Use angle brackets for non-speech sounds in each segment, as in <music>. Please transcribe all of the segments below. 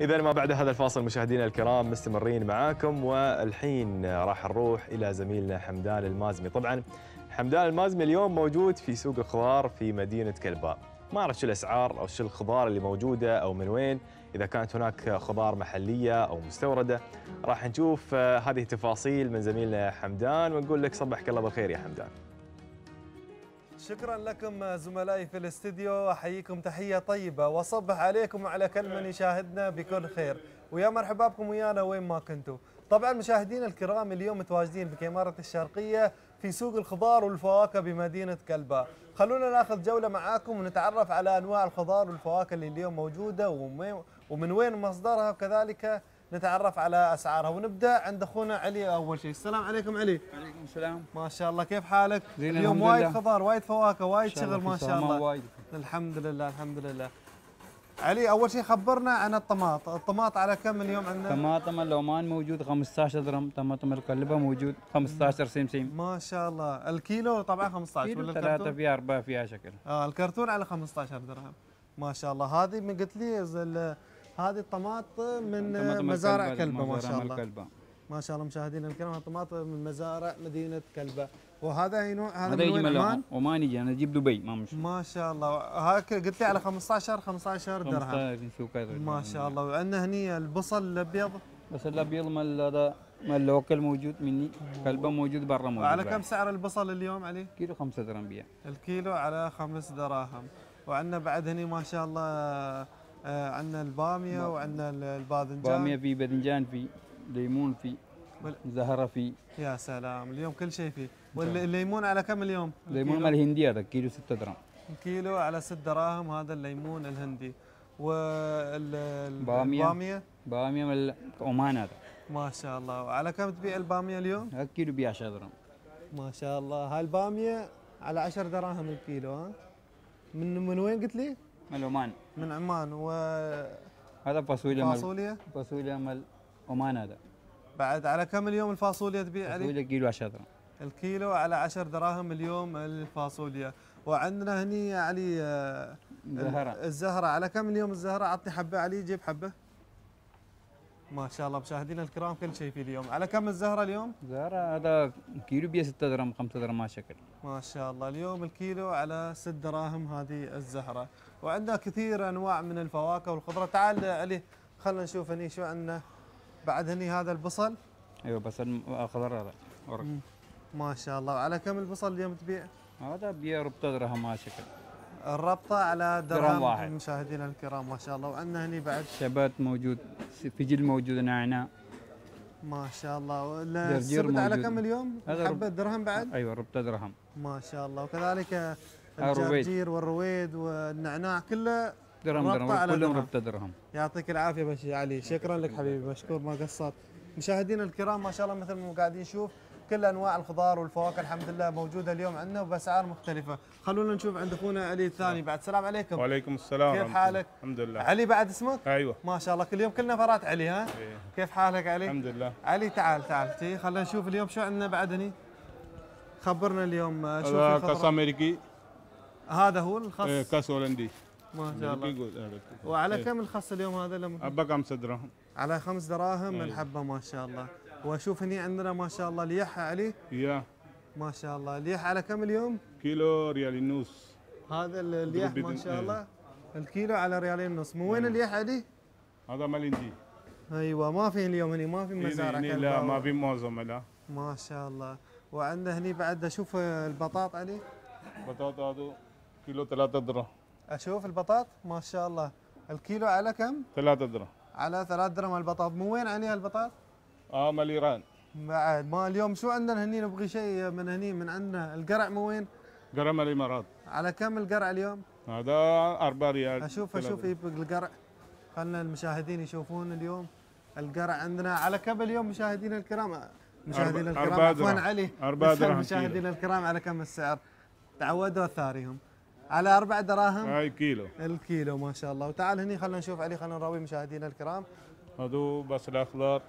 إذا ما بعد هذا الفاصل مشاهدينا الكرام مستمرين معاكم والحين راح نروح إلى زميلنا حمدان المازمي طبعا حمدان المازمي اليوم موجود في سوق الخضار في مدينة كلباء ما أعرف شو الأسعار أو شو الخضار اللي موجودة أو من وين إذا كانت هناك خضار محلية أو مستوردة راح نشوف آه، هذه التفاصيل من زميلنا حمدان ونقول لك صبحك الله بالخير يا حمدان شكرا لكم زملائي في الاستديو احييكم تحيه طيبه واصبح عليكم وعلى كل من يشاهدنا بكل خير ويا مرحبا بكم ويانا وين ما كنتوا طبعا مشاهدينا الكرام اليوم متواجدين بكمارة الشرقيه في سوق الخضار والفواكه بمدينه كلبا خلونا ناخذ جوله معاكم ونتعرف على انواع الخضار والفواكه اللي اليوم موجوده ومن وين مصدرها وكذلك نتعرف على اسعارها ونبدا عند اخونا علي اول شيء السلام عليكم علي وعليكم السلام ما شاء الله كيف حالك اليوم وايد خضار وايد فواكه وايد شغل ما شاء الله وايد. الحمد لله الحمد لله علي اول شيء خبرنا عن الطماط الطماط على كم اليوم عندنا طماطم العمان موجود 15 درهم طماطم القلبه موجود 15 سم ما شاء الله الكيلو طبعا 15 ولا ثلاثه فيها اربعه فيها شكل اه الكرتون على 15 درهم ما شاء الله هذه من قلت لي هذه الطماطم من مزارع كلبه ما شاء الله ما شاء الله مشاهدينا الكرام الطماطم من مزارع مدينه كلبه وهذا اي نوع هذا, هذا من عمان عمان نجي انا اجيب دبي ما مشكله ما شاء الله هاك قلت لي على 15 15 درهم 15 كذا ما شاء الله وعندنا هني البصل الابيض بس الابيض مال هذا مال لوكل موجود مني كلبه موجود برا موجود وعلى كم سعر البصل اليوم علي؟ كيلو 5 درهم بيع الكيلو على 5 دراهم وعندنا بعد هني ما شاء الله آه عندنا الباميه وعندنا الباذنجان باميه في باذنجان في ليمون في زهره في يا سلام اليوم كل شيء فيه نعم. والليمون على كم اليوم؟ الليمون مال الهندي هذا كيلو 6 درهم كيلو على 6 دراهم هذا الليمون الهندي والباميه باميه باميه من عمان هذا ما شاء الله وعلى كم تبيع الباميه اليوم؟ كيلو ب 10 درهم ما شاء الله هاي الباميه على 10 دراهم الكيلو ها من من وين قلت لي؟ من عمان من عمان و هذا فاصوليا فاصوليا فاصوليا مال عمان هذا بعد على كم اليوم الفاصوليا تبيع علي؟ الفاصوليا كيلو 10 دراهم الكيلو على 10 دراهم اليوم الفاصوليا وعندنا هني علي آه، الزهرة الزهرة على كم اليوم الزهرة اعطني حبة علي جيب حبة ما شاء الله مشاهدينا الكرام كل شيء في اليوم على كم الزهره اليوم زهره هذا كيلو ب 6 درهم 5 درهم ما شكل ما شاء الله اليوم الكيلو على 6 دراهم هذه الزهره وعندنا كثير انواع من الفواكه والخضره تعال علي خلينا نشوف هني شو عندنا بعد هني هذا البصل ايوه بصل اخضر آه، هذا ورق ما شاء الله على كم البصل اليوم تبيع هذا ب 4 درهم ما شكل الرابطه على درهم, درهم واحد مشاهدينا الكرام ما شاء الله وعندنا هني بعد شبات موجود فجل موجود نعناع ما شاء الله السبت على كم اليوم؟ حبه درهم بعد؟ ايوه ربطه درهم ما شاء الله وكذلك الجرجير والرويد والنعناع كله درهم درهم كلهم ربطه درهم يعطيك العافيه بشي علي شكرا لك حبيبي مشكور ما قصرت مشاهدينا الكرام ما شاء الله مثل ما قاعدين نشوف كل انواع الخضار والفواكه الحمد لله موجوده اليوم عندنا وباسعار مختلفه خلونا نشوف عند اخونا علي الثاني بعد السلام عليكم وعليكم السلام كيف حالك الحمد لله علي بعد اسمك ايوه ما شاء الله كل يوم كلنا فرات علي ها ايه. كيف حالك علي الحمد لله علي تعال تعال تي خلينا نشوف اليوم شو عندنا بعد هني خبرنا اليوم آه، شو هذا كاس امريكي هذا هو الخص؟ ايه كاس هولندي ما شاء الله وعلى إيه. كم الخص اليوم هذا لما ابقى 5 دراهم على خمس دراهم إيه. الحبه ما شاء الله واشوف هني عندنا ما شاء الله ليح عليه يا ما شاء الله ليح على كم اليوم؟ كيلو ريالين ونص هذا الليح ما شاء إيه. الله الكيلو على ريالين ونص من وين نعم. الليح علي؟ هذا مالندي ايوه ما في اليوم هني ما في مزارع هني لا ما في معظم لا ما شاء الله وعندنا هني بعد اشوف البطاط علي بطاط هذا كيلو ثلاثة درهم اشوف البطاط ما شاء الله الكيلو على كم؟ ثلاثة درهم على ثلاثة درهم البطاط من وين عليها البطاط؟ اه مال ايران بعد ما اليوم شو عندنا هني نبغي شيء من هني من عندنا القرع مو وين؟ قرع مال الامارات على كم القرع اليوم؟ هذا 4 ريال اشوف اشوف القرع خلنا المشاهدين يشوفون اليوم القرع عندنا على كم اليوم مشاهدينا الكرام مشاهدينا الكرام عفوا علي أربعة دراهم مشاهدينا الكرام على كم السعر تعودوا ثاريهم على أربع دراهم هاي كيلو الكيلو ما شاء الله وتعال هني خلينا نشوف علي خلينا نراوي مشاهدينا الكرام هذو بس الأخضر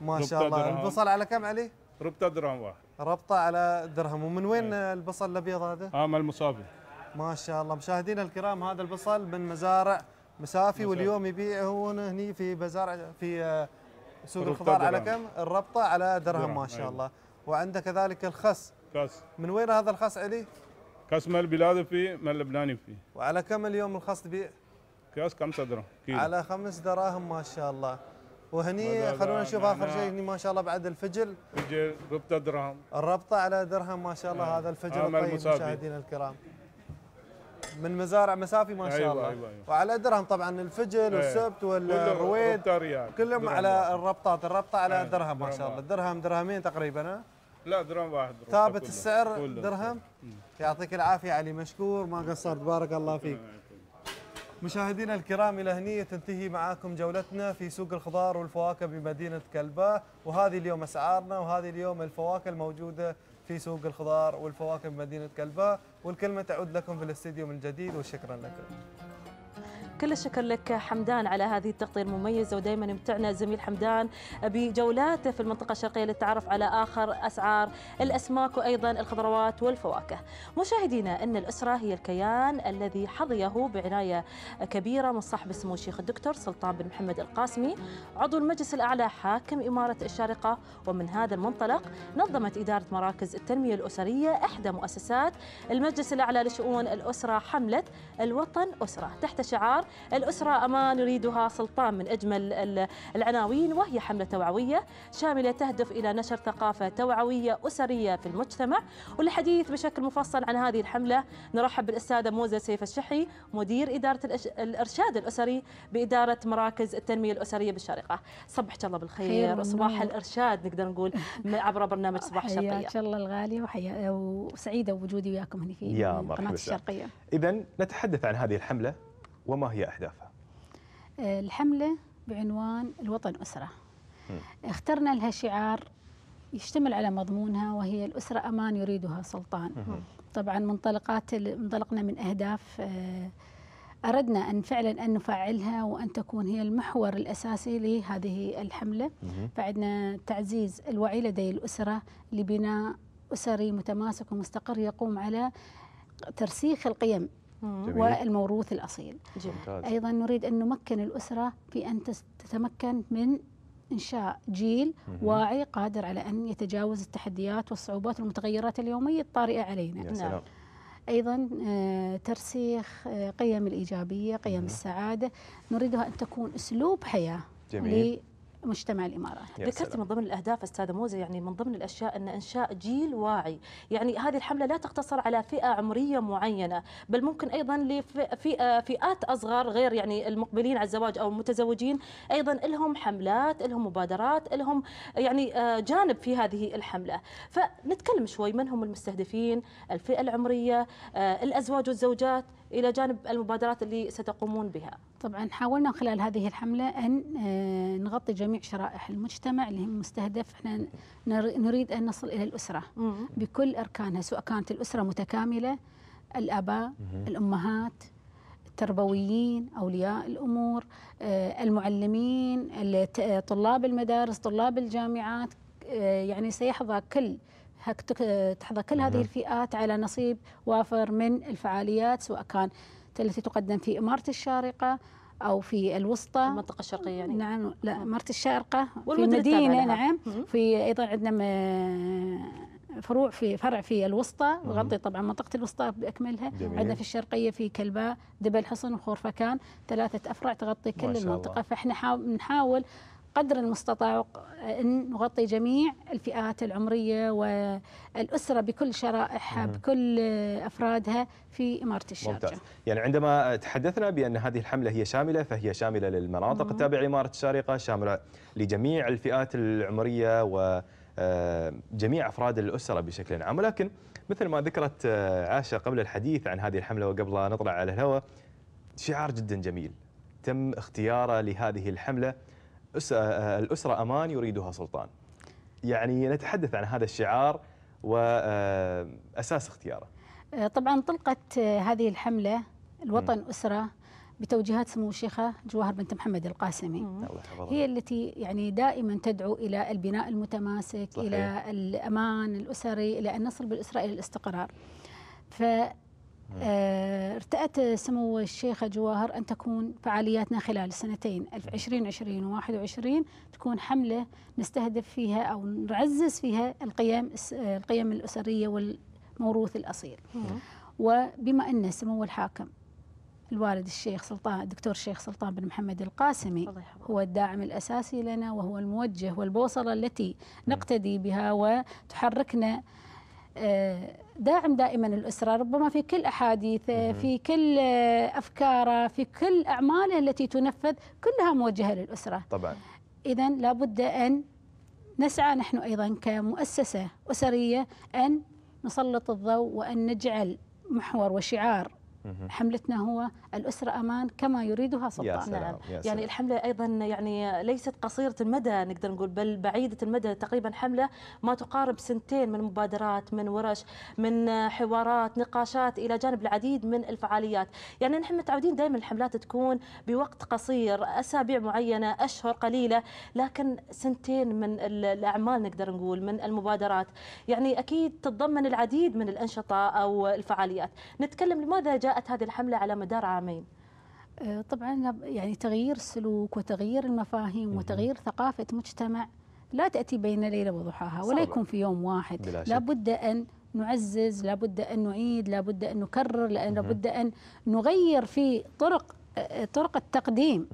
ما شاء الله البصل على كم علي؟ ربطه درهم واحد ربطه على درهم ومن وين أي. البصل الابيض هذا؟ اه من المصافي ما شاء الله مشاهدينا الكرام هذا البصل من مزارع مسافي واليوم يبيعه هني في مزارع في آه، سوق الخضار على كم؟ الربطه على درهم, درهم. ما إيه. شاء أي. الله وعنده كذلك الخس خس من وين هذا الخس علي؟ خس مال البلاد فيه مال اللبناني فيه وعلى كم اليوم الخس تبيع؟ كاس خمسة درهم كيلو على خمس دراهم ما شاء الله وهني خلونا نشوف يعني اخر شيء هني ما شاء الله بعد الفجل فجل ربطه درهم الربطه على درهم ما شاء الله نعم. هذا الفجل الطيب مشاهدينا الكرام من مزارع مسافي ما شاء أيوة الله أيوة أيوة. وعلى درهم طبعا الفجل أيوة. والسبت والرويد كلهم على الربطات الربطه على أيوة. درهم ما شاء الله درهم درهمين تقريبا لا درهم واحد ثابت السعر درهم يعطيك العافيه علي مشكور ما قصرت بارك الله فيك مشاهدينا الكرام إلى هني تنتهي معاكم جولتنا في سوق الخضار والفواكه بمدينة كلباء وهذه اليوم أسعارنا وهذه اليوم الفواكه الموجودة في سوق الخضار والفواكه بمدينة كلباء والكلمة تعود لكم في الاستديو من جديد وشكرا لكم كل الشكر لك حمدان على هذه التغطية المميزة ودائما يمتعنا زميل حمدان بجولاته في المنطقة الشرقية للتعرف على آخر أسعار الأسماك وأيضا الخضروات والفواكه مشاهدينا أن الأسرة هي الكيان الذي حظيه بعناية كبيرة من صاحب السمو الشيخ الدكتور سلطان بن محمد القاسمي عضو المجلس الأعلى حاكم إمارة الشارقة ومن هذا المنطلق نظمت إدارة مراكز التنمية الأسرية إحدى مؤسسات المجلس الأعلى لشؤون الأسرة حملة الوطن أسرة تحت شعار الأسرة أمان يريدها سلطان من أجمل العناوين وهي حملة توعوية شاملة تهدف إلى نشر ثقافة توعوية أسرية في المجتمع والحديث بشكل مفصل عن هذه الحملة نرحب بالأستاذة موزة سيف الشحي مدير إدارة الإرشاد الأسري بإدارة مراكز التنمية الأسرية بالشارقة صبحك الله بالخير وصباح الإرشاد نقدر نقول <laughs> عبر برنامج صباح الشرقية حياك الله الغالي وحيا وسعيدة وجودي وياكم هنا في قناة الشرقية إذا نتحدث عن هذه الحملة وما هي أهدافها؟ آه، الحملة بعنوان الوطن أسرة م. اخترنا لها شعار يشتمل على مضمونها وهي الأسرة أمان يريدها سلطان م. طبعا منطلقات منطلقنا من أهداف آه، أردنا أن فعلا أن نفعلها وأن تكون هي المحور الأساسي لهذه الحملة فعندنا تعزيز الوعي لدي الأسرة لبناء أسري متماسك ومستقر يقوم على ترسيخ القيم جميل. والموروث الأصيل جميل. أيضا نريد أن نمكن الأسرة في أن تتمكن من إنشاء جيل واعي قادر على أن يتجاوز التحديات والصعوبات والمتغيرات اليومية الطارئة علينا يا سلام. نعم. ايضا آه، ترسيخ آه، قيم الايجابيه، قيم السعاده، نريدها ان تكون اسلوب حياه جميل. مجتمع الامارات. ذكرت من ضمن الاهداف استاذه موزه يعني من ضمن الاشياء ان انشاء جيل واعي، يعني هذه الحمله لا تقتصر على فئه عمريه معينه، بل ممكن ايضا لفئه فئات اصغر غير يعني المقبلين على الزواج او المتزوجين، ايضا لهم حملات، لهم مبادرات، لهم يعني آه، جانب في هذه الحمله، فنتكلم شوي من هم المستهدفين، الفئه العمريه، آه، الازواج والزوجات، الى جانب المبادرات اللي ستقومون بها. طبعا حاولنا خلال هذه الحمله ان آه، نغطي جميع شرائح المجتمع اللي هم مستهدف احنا نريد ان نصل الى الاسره بكل اركانها سواء كانت الاسره متكامله الاباء الامهات التربويين اولياء الامور آه، المعلمين طلاب المدارس طلاب الجامعات آه، يعني سيحظى كل تحظى كل هذه نعم. الفئات على نصيب وافر من الفعاليات سواء كان التي تقدم في إمارة الشارقة أو في الوسطى المنطقة الشرقية يعني نعم لا نعم. إمارة الشارقة في المدينة نعم في أيضا عندنا فروع في فرع في الوسطى يغطي طبعا منطقه الوسطى باكملها عندنا في الشرقيه في كلباء دبل حصن وخورفكان ثلاثه افرع تغطي كل المنطقه فاحنا نحاول قدر المستطاع أن نغطي جميع الفئات العمرية والأسرة بكل شرائحها بكل أفرادها في إمارة الشارجة ممتاز. يعني عندما تحدثنا بأن هذه الحملة هي شاملة فهي شاملة للمناطق التابعة لإمارة الشارقة شاملة لجميع الفئات العمرية وجميع آه، افراد الاسره بشكل عام ولكن مثل ما ذكرت آه، عاشة قبل الحديث عن هذه الحمله وقبل نطلع على الهواء شعار جدا جميل تم اختياره لهذه الحمله الأسرة أمان يريدها سلطان يعني نتحدث عن هذا الشعار وأساس آه، اختياره آه، طبعا طلقت آه، هذه الحملة الوطن م. أسرة بتوجيهات سمو الشيخة جواهر بنت محمد القاسمي هي التي يعني دائما تدعو إلى البناء المتماسك صحيح. إلى الأمان الأسري إلى أن نصل بالأسرة إلى الاستقرار ف آه، ارتأت سمو الشيخة جواهر أن تكون فعالياتنا خلال السنتين 2020 و 21 تكون حملة نستهدف فيها أو نعزز فيها القيم القيم الأسرية والموروث الأصيل وبما أن سمو الحاكم الوالد الشيخ سلطان الدكتور الشيخ سلطان بن محمد القاسمي هو الداعم الأساسي لنا وهو الموجه والبوصلة التي نقتدي بها وتحركنا آه، داعم دائما الأسرة ربما في كل أحاديثه آه، في كل آه، أفكاره في كل أعماله التي تنفذ كلها موجهة للأسرة طبعا إذا لابد أن نسعى نحن أيضا كمؤسسة أسرية أن نسلط الضوء وأن نجعل محور وشعار حملتنا هو الأسرة أمان كما يريدها سلطان نعم. يعني سلام. الحملة أيضا يعني ليست قصيرة المدى نقدر نقول بل بعيدة المدى تقريبا حملة ما تقارب سنتين من مبادرات من ورش من حوارات نقاشات إلى جانب العديد من الفعاليات يعني نحن متعودين دائما الحملات تكون بوقت قصير أسابيع معينة أشهر قليلة لكن سنتين من الأعمال نقدر نقول من المبادرات يعني أكيد تتضمن العديد من الأنشطة أو الفعاليات نتكلم لماذا جاء جاءت هذه الحملة على مدار عامين أه، طبعا يعني تغيير السلوك وتغيير المفاهيم وتغيير ثقافة مجتمع لا تأتي بين ليلة وضحاها ولا يكون في يوم واحد لابد أن نعزز لابد أن نعيد لابد أن نكرر لأن لابد أن نغير في طرق أه، طرق التقديم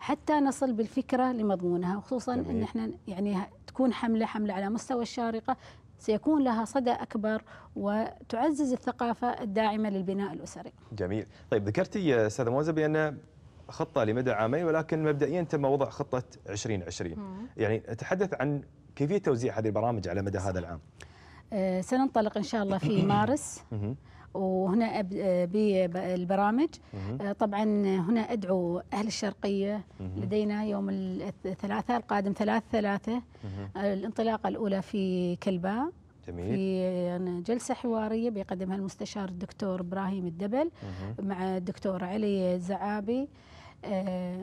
حتى نصل بالفكرة لمضمونها خصوصا أن احنا يعني تكون حملة حملة على مستوى الشارقة سيكون لها صدى أكبر وتعزز الثقافة الداعمة للبناء الأسري جميل طيب ذكرتي استاذه موزة بأن خطة لمدى عامين ولكن مبدئيا تم وضع خطة 2020 مم. يعني تحدث عن كيفية توزيع هذه البرامج على مدى صح. هذا العام آه، سننطلق إن شاء الله في <coughs> مارس وهنا بالبرامج آه، طبعا هنا أدعو أهل الشرقية لدينا يوم الثلاثاء القادم ثلاث ثلاثة آه، الانطلاقة الأولى في كلباء جميل. في يعني جلسة حوارية بيقدمها المستشار الدكتور إبراهيم الدبل مع الدكتور علي الزعابي آه،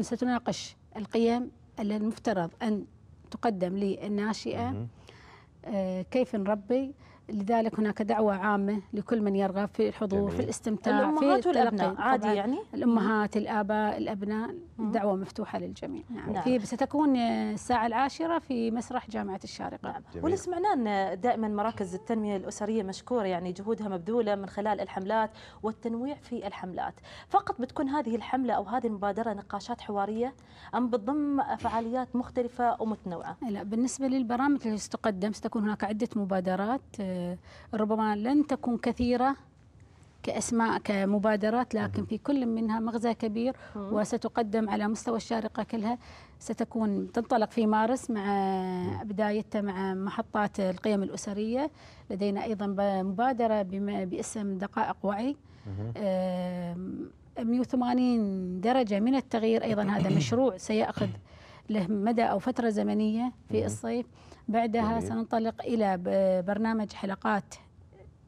ستناقش القيم المفترض أن تقدم للناشئة كيف نربي لذلك هناك دعوة عامة لكل من يرغب في الحضور جميل. في الاستمتاع الأمهات في والأبناء عادي يعني الأمهات الآباء الأبناء دعوة مفتوحة للجميع نعم. نعم. في ستكون الساعة العاشرة في مسرح جامعة الشارقة نعم. واللي سمعناه أن دائما مراكز التنمية الأسرية مشكورة يعني جهودها مبذولة من خلال الحملات والتنويع في الحملات فقط بتكون هذه الحملة أو هذه المبادرة نقاشات حوارية أم بتضم فعاليات مختلفة ومتنوعة لا بالنسبة للبرامج التي ستقدم ستكون هناك عدة مبادرات آه، ربما لن تكون كثيرة كأسماء كمبادرات لكن في كل منها مغزى كبير وستقدم على مستوى الشارقة كلها ستكون تنطلق في مارس مع بدايتها مع محطات القيم الأسرية لدينا أيضا مبادرة باسم دقائق وعي 180 درجة من التغيير أيضا هذا مشروع سيأخذ له مدى أو فترة زمنية في الصيف بعدها جميل. سننطلق إلى برنامج حلقات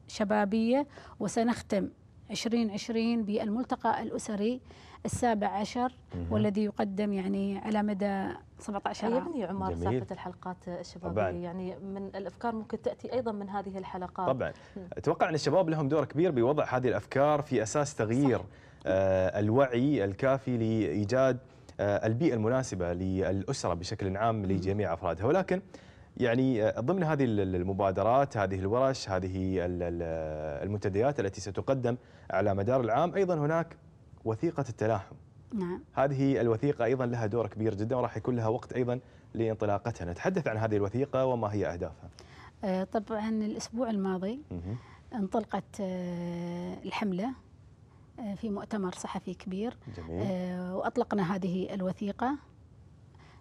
شبابية وسنختم 2020 بالملتقى الأسري السابع عشر والذي يقدم يعني على مدى 17 عام يبني عمر سالفه الحلقات الشبابيه طبعاً. يعني من الافكار ممكن تاتي ايضا من هذه الحلقات طبعا اتوقع ان الشباب لهم دور كبير بوضع هذه الافكار في اساس تغيير صح. آه الوعي الكافي لايجاد آه البيئه المناسبه للاسره بشكل عام لجميع افرادها ولكن يعني آه، ضمن هذه المبادرات هذه الورش هذه المنتديات التي ستقدم على مدار العام أيضا هناك وثيقة التلاحم نعم. هذه الوثيقة أيضا لها دور كبير جدا وراح يكون لها وقت أيضا لانطلاقتها نتحدث عن هذه الوثيقة وما هي أهدافها آه، طبعا الأسبوع الماضي انطلقت آه، الحملة في مؤتمر صحفي كبير جميل. وأطلقنا هذه الوثيقة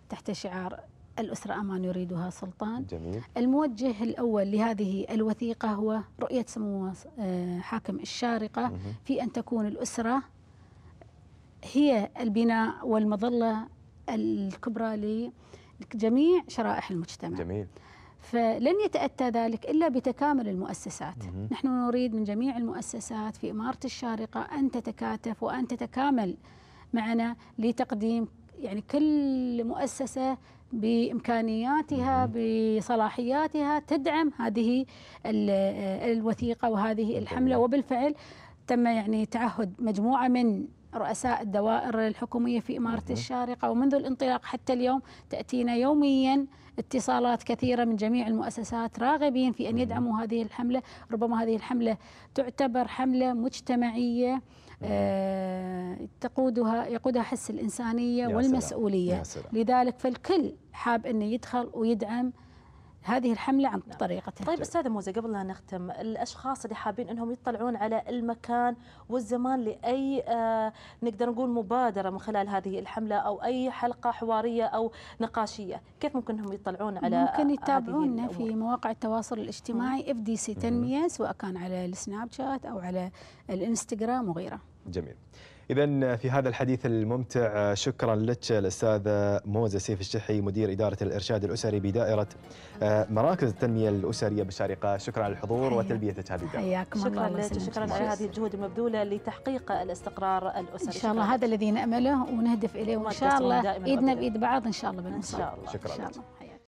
تحت شعار الأسرة أمان يريدها سلطان جميل. الموجه الأول لهذه الوثيقة هو رؤية سمو آه، حاكم الشارقة مه. في أن تكون الأسرة هي البناء والمظلة الكبرى لجميع شرائح المجتمع جميل. فلن يتأتى ذلك إلا بتكامل المؤسسات مه. نحن نريد من جميع المؤسسات في إمارة الشارقة أن تتكاتف وأن تتكامل معنا لتقديم يعني كل مؤسسة بامكانياتها بصلاحياتها تدعم هذه الوثيقه وهذه الحمله وبالفعل تم يعني تعهد مجموعه من رؤساء الدوائر الحكومية في إمارة الشارقة ومنذ الانطلاق حتى اليوم تأتينا يوميا اتصالات كثيرة من جميع المؤسسات راغبين في أن يدعموا هذه الحملة ربما هذه الحملة تعتبر حملة مجتمعية آه، تقودها يقودها حس الإنسانية والمسؤولية لذلك فالكل حاب أن يدخل ويدعم هذه الحملة عن نعم. طريقتها طيب أستاذة موزة قبل لا نختم الأشخاص اللي حابين أنهم يطلعون على المكان والزمان لأي آه نقدر نقول مبادرة من خلال هذه الحملة أو أي حلقة حوارية أو نقاشية كيف ممكن أنهم يطلعون على ممكن يتابعونا في مواقع التواصل الاجتماعي اف دي سي تنمية سواء كان على السناب شات أو على الانستغرام وغيره جميل إذا في هذا الحديث الممتع شكرا لك الأستاذ موزة سيف الشحي مدير إدارة الإرشاد الأسري بدائرة آه، مراكز التنمية الأسرية بالشارقة شكرا على الحضور وتلبية هذه الدعوة حياكم شكرا لك وشكرا على هذه الجهود المبذولة لتحقيق الاستقرار الأسري إن شاء الله هذا الذي نأمله ونهدف إليه وإن شاء الله إيدنا بإيد بعض إن شاء الله بالمصر. إن شاء الله شكرا لك